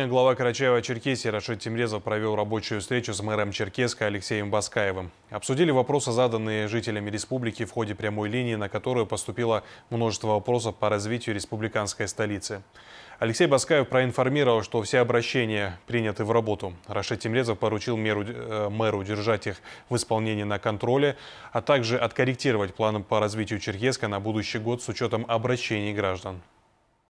Глава Карачаева-Черкесии Рашид Тимрезов провел рабочую встречу с мэром Черкеска Алексеем Баскаевым. Обсудили вопросы, заданные жителями республики в ходе прямой линии, на которую поступило множество вопросов по развитию республиканской столицы. Алексей Баскаев проинформировал, что все обращения приняты в работу. Рашид Тимрезов поручил меру, э, мэру держать их в исполнении на контроле, а также откорректировать планы по развитию Черкеска на будущий год с учетом обращений граждан.